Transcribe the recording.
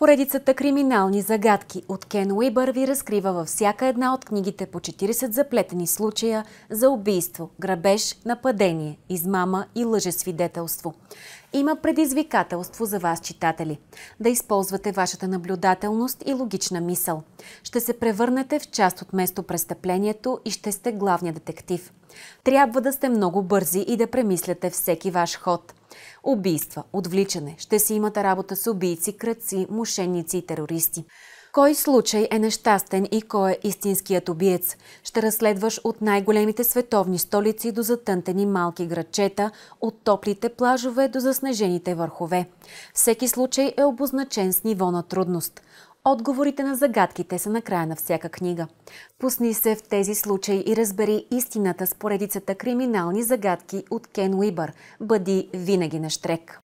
Поредицата криминални загадки от Кен Уибър ви разкрива във всяка една от книгите по 40 заплетени случая за убийство, грабеж, нападение, измама и лъжесвидетелство. Има предизвикателство за вас, читатели. Да използвате вашата наблюдателност и логична мисъл. Ще се превърнете в част от место престъплението и ще сте главния детектив. Трябва да сте много бързи и да премисляте всеки ваш ход – Убийства, отвличане, ще си имате работа с убийци, кръци, мошенници и терористи. Кой случай е нещастен и кой е истинският убиец? Ще разследваш от най-големите световни столици до затънтени малки градчета, от топлите плажове до заснежените върхове. Всеки случай е обозначен с ниво на трудност. Отговорите на загадките са на края на всяка книга. Пусни се в тези случаи и разбери истината с поредицата криминални загадки от Кен Уибър. Бъди винаги на штрек.